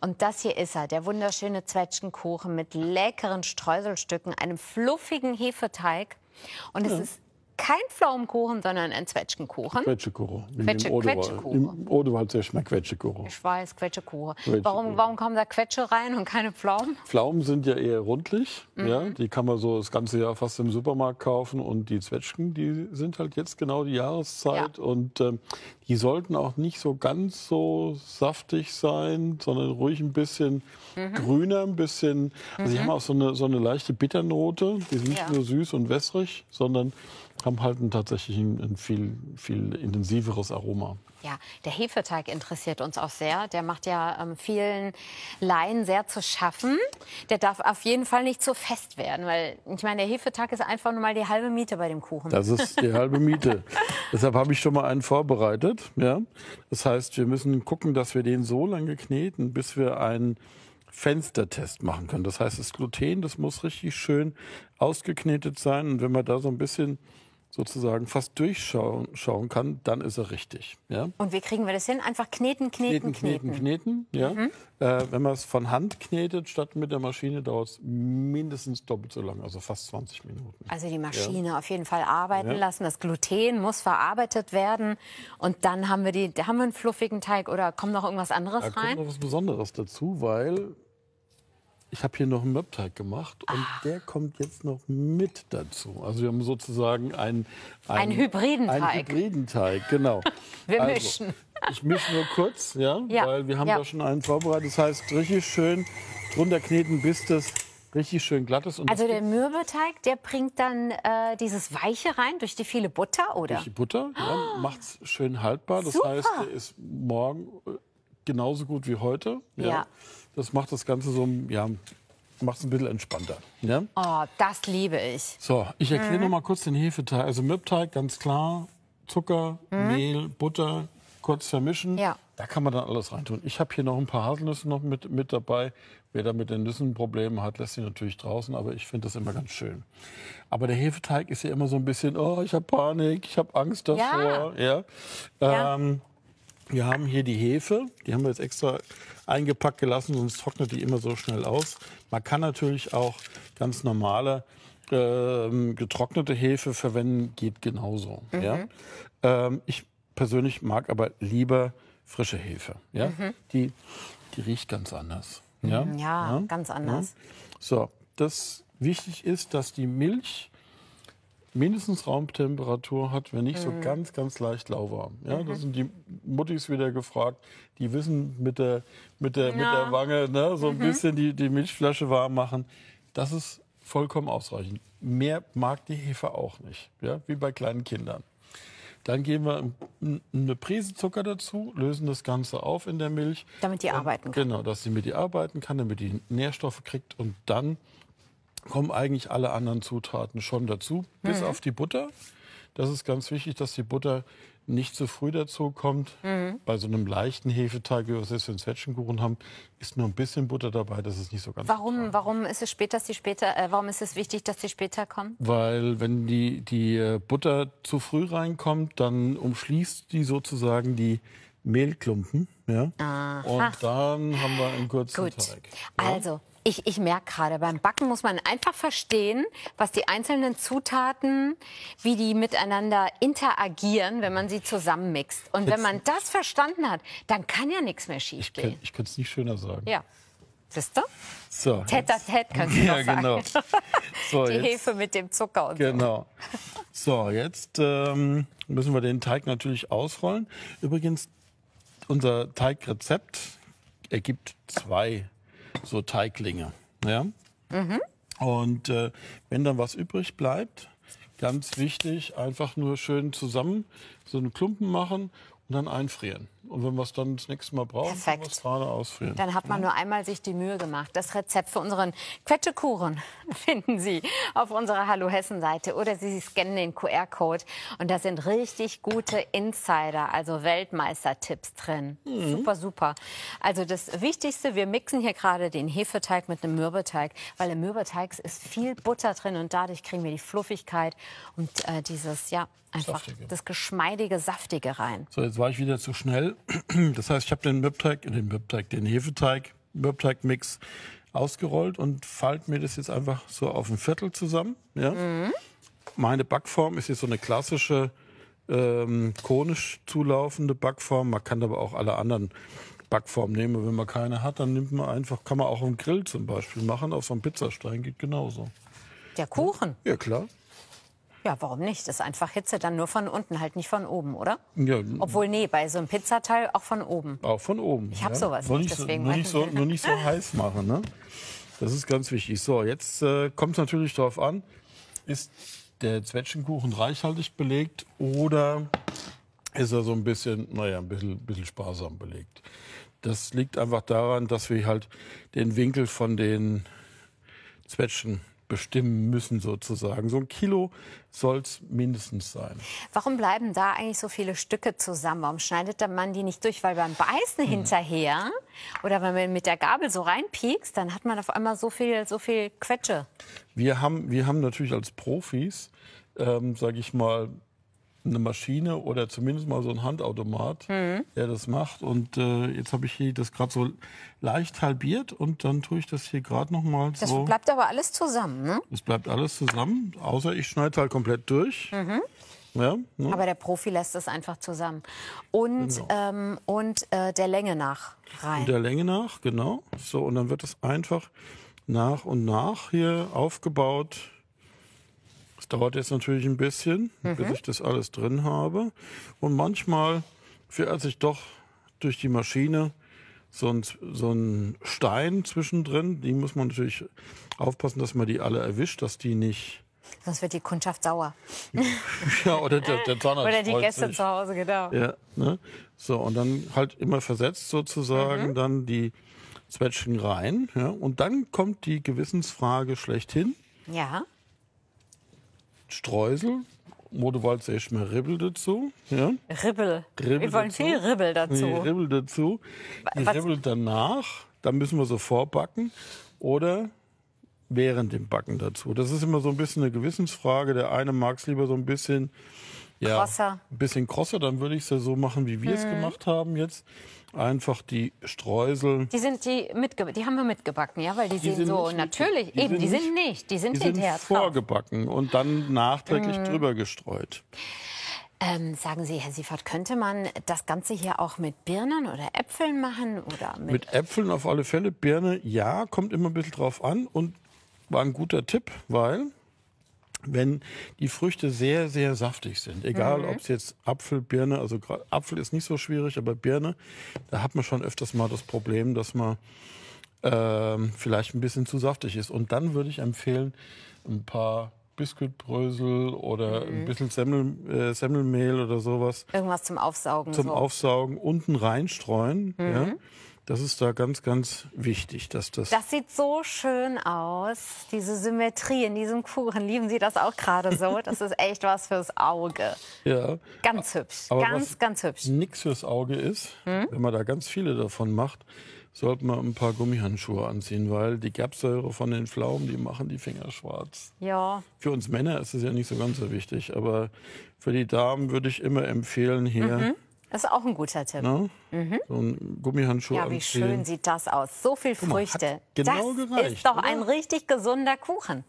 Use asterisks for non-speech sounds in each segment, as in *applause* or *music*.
Und das hier ist er, der wunderschöne Zwetschgenkuchen mit leckeren Streuselstücken, einem fluffigen Hefeteig. Und es hm. ist kein Pflaumenkuchen, sondern ein Zwetschgenkuchen. Quetschekuchen. Quetsche, Quetschekuchen. Im Odewald sehr man Quetschekuchen. Ich weiß, Quetschekuchen. Quetschekuchen. Warum, warum kommen da Quetsche rein und keine Pflaumen? Pflaumen sind ja eher rundlich. Mhm. Ja, die kann man so das ganze Jahr fast im Supermarkt kaufen. Und die Zwetschgen, die sind halt jetzt genau die Jahreszeit. Ja. Und ähm, die sollten auch nicht so ganz so saftig sein, sondern ruhig ein bisschen mhm. grüner, ein bisschen. Also, mhm. die haben auch so eine, so eine leichte Bitternote. Die sind nicht ja. nur süß und wässrig, sondern Gramm halten, tatsächlich ein, ein viel, viel intensiveres Aroma. Ja, der Hefeteig interessiert uns auch sehr. Der macht ja ähm, vielen Laien sehr zu schaffen. Der darf auf jeden Fall nicht zu fest werden, weil ich meine, der Hefeteig ist einfach nur mal die halbe Miete bei dem Kuchen. Das ist die halbe Miete. *laughs* Deshalb habe ich schon mal einen vorbereitet. Ja? Das heißt, wir müssen gucken, dass wir den so lange kneten, bis wir einen Fenstertest machen können. Das heißt, das Gluten, das muss richtig schön ausgeknetet sein. Und wenn man da so ein bisschen sozusagen fast durchschauen kann, dann ist er richtig. Ja? Und wie kriegen wir das hin? Einfach kneten, kneten, kneten. Kneten, kneten, kneten ja. Mhm. Äh, wenn man es von Hand knetet statt mit der Maschine, dauert es mindestens doppelt so lang, also fast 20 Minuten. Also die Maschine ja. auf jeden Fall arbeiten ja. lassen. Das Gluten muss verarbeitet werden. Und dann haben wir, die, haben wir einen fluffigen Teig oder kommt noch irgendwas anderes da rein? Da kommt noch was Besonderes dazu, weil ich habe hier noch einen Möbteig gemacht und ah. der kommt jetzt noch mit dazu. Also wir haben sozusagen einen, einen, einen hybriden Teig. Einen genau. *laughs* wir also, mischen. Ich mische nur kurz, ja, ja. weil wir haben ja. da schon einen vorbereitet. Das heißt, richtig schön drunter kneten, bis das richtig schön glatt ist. also der Mürbeteig, der bringt dann äh, dieses Weiche rein durch die viele Butter, oder? Durch die Butter, ja, oh. *gasps* macht es schön haltbar. Das Super. heißt, der ist morgen äh, genauso gut wie heute. Ja. ja. Das macht das Ganze so, ja, macht es ein bisschen entspannter. Ja? Oh, das liebe ich. So, ich erkläre mhm. noch mal kurz den Hefeteig. Also Mürbteig, ganz klar, Zucker, mhm. Mehl, Butter, kurz vermischen. Ja. Da kann man dann alles reintun. Ich habe hier noch ein paar Haselnüsse noch mit, mit dabei. Wer da mit den Nüssen Probleme hat, lässt sie natürlich draußen, aber ich finde das immer ganz schön. Aber der Hefeteig ist ja immer so ein bisschen, oh, ich habe Panik, ich habe Angst davor. Ja. ja. Ähm, wir haben hier die Hefe, die haben wir jetzt extra eingepackt gelassen, sonst trocknet die immer so schnell aus. Man kann natürlich auch ganz normale äh, getrocknete Hefe verwenden, geht genauso. Mhm. Ja? Ähm, ich persönlich mag aber lieber frische Hefe. Ja? Mhm. Die, die riecht ganz anders. Ja, ja, ja? ganz anders. So, das wichtig ist, dass die Milch mindestens Raumtemperatur hat, wenn nicht so mhm. ganz, ganz leicht lauwarm. Ja, mhm. da sind die Muttis wieder gefragt. Die wissen mit der, mit der, ja. mit der genau. Wange, ne, so ein mhm. bisschen die, die Milchflasche warm machen. Das ist vollkommen ausreichend. Mehr mag die Hefe auch nicht. Ja, wie bei kleinen Kindern. Dann geben wir eine Prise Zucker dazu, lösen das Ganze auf in der Milch. Damit die arbeiten kann. Genau, dass sie mit die arbeiten kann, damit die Nährstoffe kriegt und dann kommen eigentlich alle anderen Zutaten schon dazu, mhm. bis auf die Butter. Das ist ganz wichtig, dass die Butter nicht zu früh dazu kommt. Mhm. Bei so einem leichten Hefeteig, wie wir es jetzt für den Zwetschgenkuchen haben, ist nur ein bisschen Butter dabei. Das ist nicht so ganz. Warum? Total. Warum ist es später, dass die später? Äh, warum ist es wichtig, dass die später kommen? Weil wenn die die äh, Butter zu früh reinkommt, dann umschließt die sozusagen die Mehlklumpen. Ja? Aha. Und dann haben wir einen kurzen Gut. Teig. Ja? Also ich, ich merke gerade, beim Backen muss man einfach verstehen, was die einzelnen Zutaten, wie die miteinander interagieren, wenn man sie zusammenmixt. Und Jetzt, wenn man das verstanden hat, dann kann ja nichts mehr schiefgehen. Ich könnte es nicht schöner sagen. Ja. Siehst du? So, tät à tät kannst du *laughs* ja, sagen. Genau. So, *laughs* die jetzt, Hefe mit dem Zucker und so. Genau. So, jetzt ähm, müssen wir den Teig natürlich ausrollen. Übrigens, unser Teigrezept ergibt zwei so Teiglinge. Ja? Mhm. Und äh, wenn dann was übrig bleibt, ganz wichtig, einfach nur schön zusammen so einen Klumpen machen und dann einfrieren. Und wenn man es dann das nächste Mal braucht, Perfekt. kann man es gerade ausfrieren. Dann hat man nur einmal sich die Mühe gemacht. Das Rezept für unseren Quetschekuchen *laughs* finden Sie auf unserer Hallo Hessen Seite oder Sie scannen den QR-Code und da sind richtig gute Insider, also Weltmeister-Tipps drin. Mhm. Super, super. Also das Wichtigste, wir mixen hier gerade den Hefeteig mit einem Mürbeteig, weil im Mürbeteig ist viel Butter drin und dadurch kriegen wir die Fluffigkeit und äh, dieses, ja, einfach Saftige. das geschmeidige, saftige rein. So, Jetzt war ich wieder zu schnell. *clears throat* Das heißt, ich habe den Mürbteig, den Mürbteig, den Hefeteig, Mürbteig-Mix ausgerollt und falte mir das jetzt einfach so auf ein Viertel zusammen. Ja? Mhm. Meine Backform ist jetzt so eine klassische, ähm, konisch zulaufende Backform. Man kann aber auch alle anderen Backformen nehmen. Wenn man keine hat, dann nimmt man einfach, kann man auch einen Grill zum Beispiel machen. Auf so einem Pizzastein geht genauso. Der Kuchen? Ja, klar. Ja, warum nicht? Das ist einfach Hitze dann nur von unten, halt nicht von oben, oder? Ja. Obwohl, nee, bei so einem Pizzateil auch von oben. Auch von oben. Ich habe ja. sowas nur nicht, deswegen nur nicht, so, nur nicht so heiß machen, ne? Das ist ganz wichtig. So, jetzt äh, kommt es natürlich darauf an, ist der Zwetschgenkuchen reichhaltig belegt oder ist er so ein bisschen, naja, ein bisschen, bisschen sparsam belegt. Das liegt einfach daran, dass wir halt den Winkel von den Zwetschgen bestimmen müssen sozusagen. So ein Kilo soll es mindestens sein. Warum bleiben da eigentlich so viele Stücke zusammen? Warum schneidet der Mann die nicht durch? Weil beim Beißen hm. hinterher oder wenn man mit der Gabel so reinpiekst, dann hat man auf einmal so viel, so viel Quetsche. Wir haben, wir haben natürlich als Profis, ähm, sage ich mal, eine Maschine oder zumindest mal so ein Handautomat, mhm. der das macht. Und äh, jetzt habe ich hier das gerade so leicht halbiert und dann tue ich das hier gerade nochmal so. Das bleibt aber alles zusammen, ne? Es bleibt alles zusammen, außer ich schneide halt komplett durch. Mhm. Ja, ne? Aber der Profi lässt es einfach zusammen. Und, genau. ähm, und äh, der Länge nach rein. Und der Länge nach, genau. So, und dann wird es einfach nach und nach hier aufgebaut. Es dauert jetzt natürlich ein bisschen, mhm. bis ich das alles drin habe. Und manchmal fährt sich doch durch die Maschine so ein, so ein Stein zwischendrin. Die muss man natürlich aufpassen, dass man die alle erwischt, dass die nicht. Sonst wird die Kundschaft sauer. *laughs* ja, oder der, der Zahnarzt. Oder die Gäste sich. zu Hause, genau. Ja, ne? So, und dann halt immer versetzt sozusagen mhm. dann die Zwetschgen rein. Ja? Und dann kommt die Gewissensfrage schlechthin. Ja. Streusel. Oder ist ihr erstmal Ribbel dazu? Ja? Ribbel. Ribbel. Wir wollen dazu. viel Ribbel dazu. Nee, Ribbel dazu. Was? Ribbel danach, dann müssen wir so vorbacken. Oder während dem Backen dazu. Das ist immer so ein bisschen eine Gewissensfrage. Der eine mag es lieber so ein bisschen ja, krosser. Ein bisschen krosser, dann würde ich es ja so machen, wie wir es mhm. gemacht haben jetzt. Einfach die Streusel. Die sind die mitge die haben wir mitgebacken, ja, weil die, die sehen so natürlich die eben, die sind nicht, die sind die sind vorgebacken und dann nachträglich mhm. drüber gestreut. Ähm, sagen Sie, Herr Siefert, könnte man das Ganze hier auch mit Birnen oder Äpfeln machen? Oder mit, mit Äpfeln auf alle Fälle. Birne, ja, kommt immer ein bisschen drauf an. Und war ein guter Tipp, weil wenn die Früchte sehr, sehr saftig sind. Egal, mhm. ob es jetzt Apfel, Birne, also Apfel ist nicht so schwierig, aber Birne, da hat man schon öfters mal das Problem, dass man äh, vielleicht ein bisschen zu saftig ist. Und dann würde ich empfehlen, ein paar Biskuitbrösel oder mhm. ein bisschen Semmel, äh, Semmelmehl oder sowas. Irgendwas zum Aufsaugen. Zum so. Aufsaugen unten reinstreuen. Mhm. Ja. Das ist da ganz, ganz wichtig, dass das. Das sieht so schön aus, diese Symmetrie in diesem Kuchen. Lieben Sie das auch gerade so? *laughs* Das ist echt was fürs Auge. Ja. Ganz hübsch, Aber ganz, ganz hübsch. Nichts fürs Auge ist, hm? wenn man da ganz viele davon macht, sollte man ein paar Gummihandschuhe anziehen, weil die Gerbsäure von den Pflaumen, die machen die Finger schwarz. Ja. Für uns Männer ist es ja nicht so ganz so wichtig, aber für die Damen würde ich immer empfehlen, hier mhm das ist auch ein guter Tipp. Mhm. So ein Gummihandschuh. Ja, wie anziehen. schön sieht das aus. So viel Früchte. Mal, genau das gereicht, ist doch oder? ein richtig gesunder Kuchen.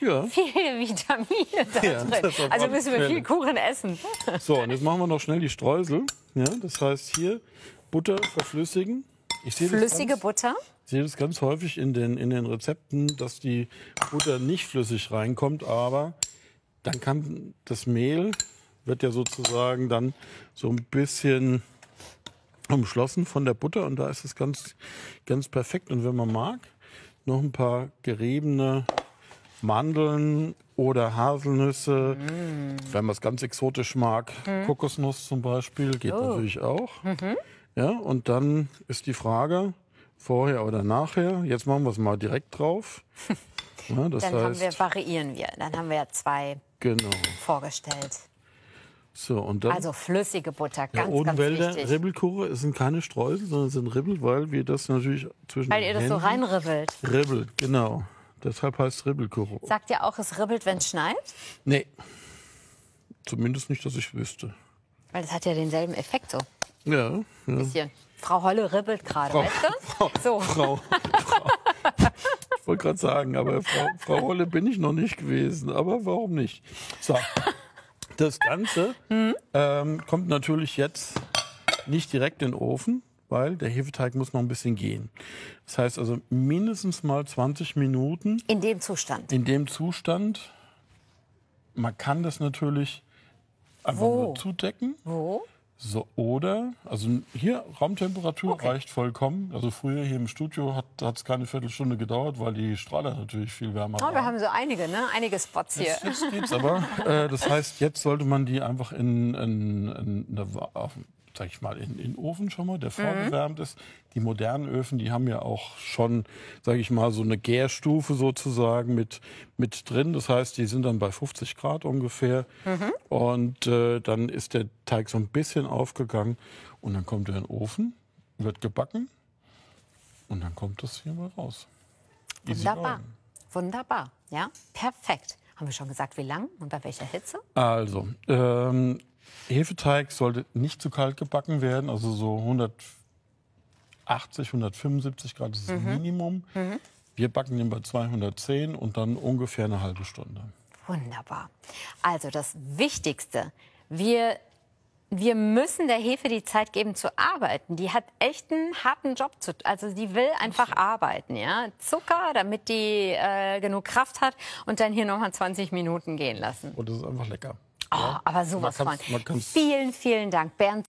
Ja. *laughs* Viele Vitamine da *laughs* ja, drin. Also müssen wir viel Kuchen essen. *laughs* So, und jetzt machen wir noch schnell die Streusel. Ja, das heißt hier Butter verflüssigen. Ich sehe Flüssige ganz, Butter? Ich sehe das ganz häufig in den, in den Rezepten, dass die Butter nicht flüssig reinkommt, aber dann kann das Mehl wird ja sozusagen dann so ein bisschen umschlossen von der Butter und da ist es ganz, ganz perfekt. Und wenn man mag, noch ein paar geriebene Mandeln oder Haselnüsse. Mm. Wenn man es ganz exotisch mag, mm. Kokosnuss zum Beispiel, geht oh. natürlich auch. Mhm. Ja, und dann ist die Frage, vorher oder nachher. Jetzt machen wir es mal direkt drauf. *laughs* Ja, dann heißt, wir, variieren wir. Dann haben wir ja zwei genau. vorgestellt. So, und dann, also flüssige Butter, ganz, ja, ganz wichtig. Ribbelkuche, es sind keine Streusel, sondern es sind Ribbel, weil wir das natürlich zwischen Weil ihr das Händen so reinribbelt. Ribbelt, genau. Deshalb heißt Ribbelkuche. Sagt ihr auch, es ribbelt, wenn es schneit? Nee. Zumindest nicht, dass ich wüsste. Weil das hat ja denselben Effekt so. Ja. ja. Bisschen. Frau Holle ribbelt gerade, weißt du? *laughs* Frau, so. Frau, Frau. Ich wollte gerade sagen, aber Frau, Frau Holle bin ich noch nicht gewesen. Aber warum nicht? So. Das Ganze ähm, kommt natürlich jetzt nicht direkt in den Ofen, weil der Hefeteig muss noch ein bisschen gehen. Das heißt also mindestens mal 20 Minuten. In dem Zustand. In dem Zustand. Man kann das natürlich einfach Wo? nur zudecken. Wo? So, oder, also hier Raumtemperatur okay. reicht vollkommen. Also früher hier im Studio hat es keine Viertelstunde gedauert, weil die Strahler natürlich viel wärmer ah, waren. wir haben so einige, ne? Einige Spots hier. Jetzt, jetzt geht's aber. Äh, das heißt, jetzt sollte man die einfach in, in, in eine, sag ich mal, in, den Ofen schon mal, der mhm. vorgewärmt mhm. ist. Die modernen Öfen, die haben ja auch schon, sag ich mal, so eine Gärstufe sozusagen mit, mit drin. Das heißt, die sind dann bei 50 Grad ungefähr. Mhm. Und äh, dann ist der Teig so ein bisschen aufgegangen und dann kommt er in den Ofen, wird gebacken und dann kommt das hier mal raus. Easy Wunderbar. Going. Wunderbar, ja, perfekt. Haben wir schon gesagt, wie lang und bei welcher Hitze? Also, ähm, Hefeteig sollte nicht zu kalt gebacken werden, also so 180, 175 Grad ist das mhm. Minimum. Mhm. Wir backen den bei 210 und dann ungefähr eine halbe Stunde. Wunderbar. Also das Wichtigste, wir, wir müssen der Hefe die Zeit geben zu arbeiten. Die hat echt einen harten Job zu, also die will einfach arbeiten, ja. Zucker, damit die äh, genug Kraft hat und dann hier nochmal 20 Minuten gehen lassen. Und das ist einfach lecker. Oh, aber sowas man von. Vielen, vielen Dank, Bernd.